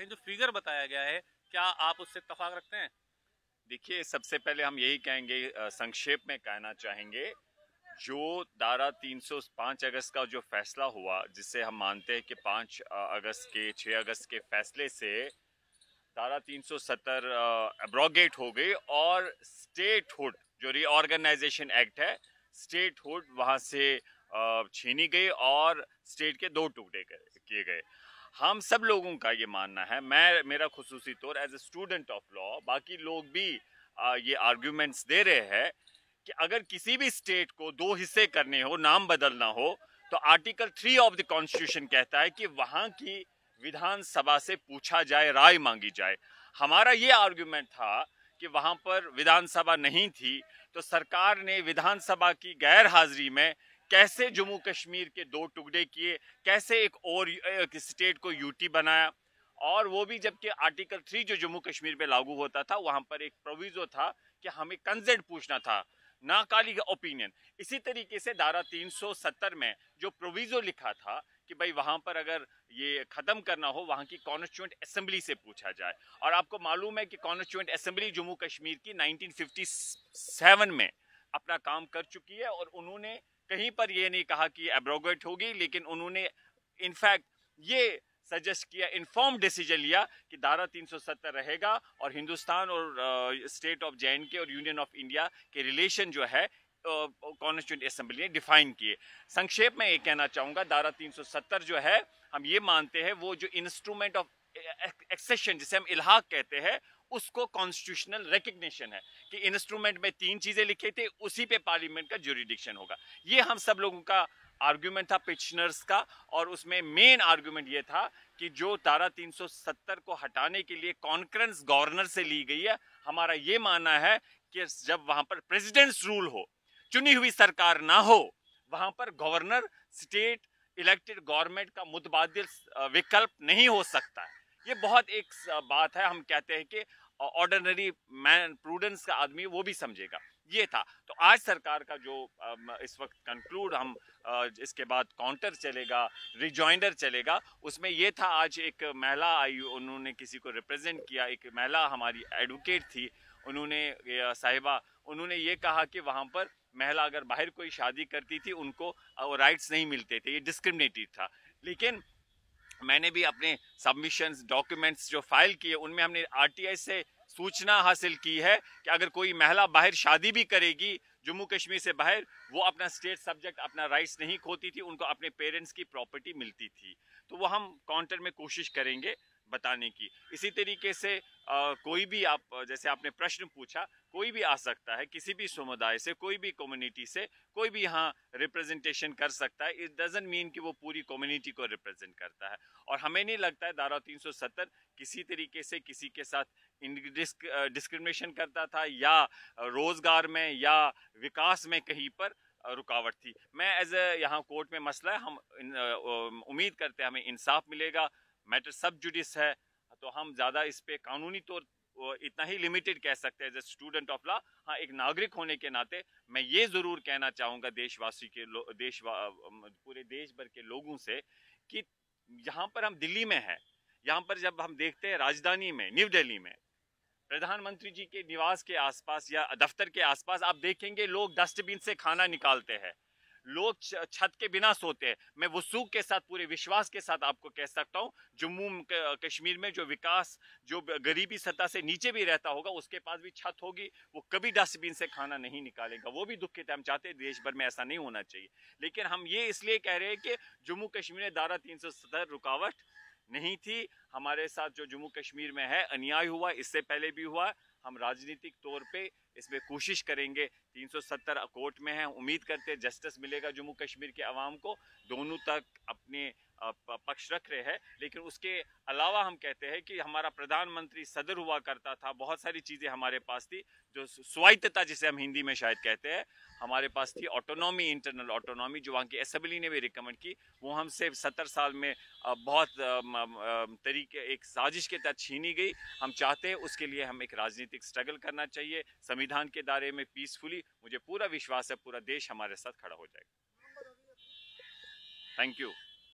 है जो फिगर बताया गया है क्या आप उससे इतफाक रखते हैं देखिए सबसे पहले हम यही कहेंगे संक्षेप में कहना चाहेंगे जो धारा 305 अगस्त का जो फैसला हुआ जिसे हम मानते हैं कि 5 अगस्त के 6 अगस्त के फैसले से धारा 370 सौ सत्तर एब्रोगेट हो गई और स्टेटहुड जो रीऑर्गेनाइजेशन एक्ट है स्टेटहुड वहाँ से छीनी गई और स्टेट के दो टुकड़े किए गए हम सब लोगों का ये मानना है मैं मेरा खसूसी तौर as a student of law बाकी लोग भी आ, ये आर्ग्यूमेंट्स दे रहे हैं कि अगर किसी भी स्टेट को दो हिस्से करने हो नाम बदलना हो तो article three of the constitution कहता है कि वहाँ की विधानसभा से पूछा जाए राय मांगी जाए हमारा ये आर्ग्यूमेंट था कि वहाँ पर विधानसभा नहीं थी तो सरकार ने विधानसभा की गैर हाजिरी में कैसे जम्मू कश्मीर के दो टुकड़े किए कैसे एक और एक स्टेट को यूटी बनाया और वो भी जबकि आर्टिकल थ्री जो जम्मू कश्मीर पे लागू होता था वहाँ पर एक प्रोविजो था कि हमें कंजेंट पूछना था नाकाली का ओपिनियन इसी तरीके से धारा 370 में जो प्रोविजो लिखा था कि भाई वहाँ पर अगर ये ख़त्म करना हो वहाँ की कॉन्स्टिट्यूंट असम्बली से पूछा जाए और आपको मालूम है कि कॉन्स्टिट्यूंट असम्बली जम्मू कश्मीर की 1957 में अपना काम कर चुकी है और उन्होंने कहीं पर यह नहीं कहा कि एब्रोगेट होगी लेकिन उन्होंने इनफैक्ट ये सजेस्ट किया इन्फॉर्म डिसीजन लिया कि दारा 370 रहेगा और हिंदुस्तान और स्टेट ऑफ जे और यूनियन ऑफ इंडिया के रिलेशन जो है कॉन्स्टिट्यूंट असेंबली ने डिफाइन किए संक्षेप में ये कहना चाहूँगा धारा 370 जो है हम ये मानते हैं वो जो इंस्ट्रूमेंट ऑफ एक्सेशन जिसे हम इलाहाक कहते हैं उसको कॉन्स्टिट्यूशनल रिकग्निशन है कि इंस्ट्रूमेंट में तीन चीज़ें लिखे थे उसी पे पार्लियामेंट का जुरिडिक्शन होगा ये हम सब लोगों का आर्ग्यूमेंट था पिटनर्स का और उसमें मेन आर्ग्यूमेंट ये था कि जो तारा 370 को हटाने के लिए कॉन्फ्रेंस गवर्नर से ली गई है हमारा ये मानना है कि जब वहां पर प्रेसिडेंट्स रूल हो चुनी हुई सरकार ना हो वहां पर गवर्नर स्टेट इलेक्टेड गवर्नमेंट का मुतबाद विकल्प नहीं हो सकता है ये बहुत एक बात है हम कहते हैं कि ऑर्डनरी मैन प्रूडेंस का आदमी वो भी समझेगा ये था तो आज सरकार का जो इस वक्त कंक्लूड हम इसके बाद काउंटर चलेगा रिजॉइंडर चलेगा उसमें ये था आज एक महिला आई उन्होंने किसी को रिप्रेजेंट किया एक महिला हमारी एडवोकेट थी उन्होंने साहिबा उन्होंने ये कहा कि वहाँ पर महिला अगर बाहर कोई शादी करती थी उनको राइट्स नहीं मिलते थे ये डिस्क्रिमिनेटिव था लेकिन मैंने भी अपने सबमिशंस डॉक्यूमेंट्स जो फाइल किए उनमें हमने आरटीआई से सूचना हासिल की है कि अगर कोई महिला बाहर शादी भी करेगी जम्मू कश्मीर से बाहर वो अपना स्टेट सब्जेक्ट अपना राइट्स नहीं खोती थी उनको अपने पेरेंट्स की प्रॉपर्टी मिलती थी तो वो हम काउंटर में कोशिश करेंगे बताने की इसी तरीके से आ, कोई भी आप जैसे आपने प्रश्न पूछा कोई भी आ सकता है किसी भी समुदाय से कोई भी कम्युनिटी से कोई भी यहाँ रिप्रेजेंटेशन कर सकता है इट डजेंट मीन कि वो पूरी कम्युनिटी को रिप्रेजेंट करता है और हमें नहीं लगता है धारा 370 किसी तरीके से किसी के साथ डिस्क्रिमिनेशन करता था या रोज़गार में या विकास में कहीं पर रुकावट थी मैं एज यहाँ कोर्ट में मसला है हम उम्मीद करते हैं हमें इंसाफ मिलेगा मैटर सब जुडिस है तो हम ज़्यादा इस पर कानूनी तौर इतना ही लिमिटेड कह सकते हैं as a student of law हाँ एक नागरिक होने के नाते मैं ये ज़रूर कहना चाहूँगा देशवासी के देश पूरे देश भर के लोगों से कि यहाँ पर हम दिल्ली में हैं यहाँ पर जब हम देखते हैं राजधानी में न्यू दिल्ली में प्रधानमंत्री जी के निवास के आसपास या दफ्तर के आसपास आप देखेंगे लोग डस्टबिन से खाना निकालते हैं लोग छत के बिना सोते हैं मैं वसूक के साथ पूरे विश्वास के साथ आपको कह सकता हूँ जम्मू कश्मीर में जो विकास जो गरीबी सतह से नीचे भी रहता होगा उसके पास भी छत होगी वो कभी डस्टबिन से खाना नहीं निकालेगा वो भी दुख के हम चाहते देश भर में ऐसा नहीं होना चाहिए लेकिन हम ये इसलिए कह रहे हैं कि जम्मू कश्मीर में दारा तीन रुकावट नहीं थी हमारे साथ जो जम्मू कश्मीर में है अन्याय हुआ इससे पहले भी हुआ हम राजनीतिक तौर पे इसमें कोशिश करेंगे 370 कोर्ट में हैं उम्मीद करते हैं जस्टिस मिलेगा जम्मू कश्मीर के आवाम को दोनों तक अपने पक्ष रख रहे हैं लेकिन उसके अलावा हम कहते हैं कि हमारा प्रधानमंत्री सदर हुआ करता था बहुत सारी चीज़ें हमारे पास थी जो स्वायत्तता जिसे हम हिंदी में शायद कहते हैं हमारे पास थी ऑटोनॉमी इंटरनल ऑटोनॉमी जो वहाँ की असम्बली ने भी रिकमेंड की वो हमसे सत्तर साल में बहुत तरीके एक साजिश के तहत छीनी गई हम चाहते हैं उसके लिए हम एक राजनीतिक स्ट्रगल करना चाहिए संविधान के दायरे में पीसफुली मुझे पूरा विश्वास है पूरा देश हमारे साथ खड़ा हो जाएगा थैंक यू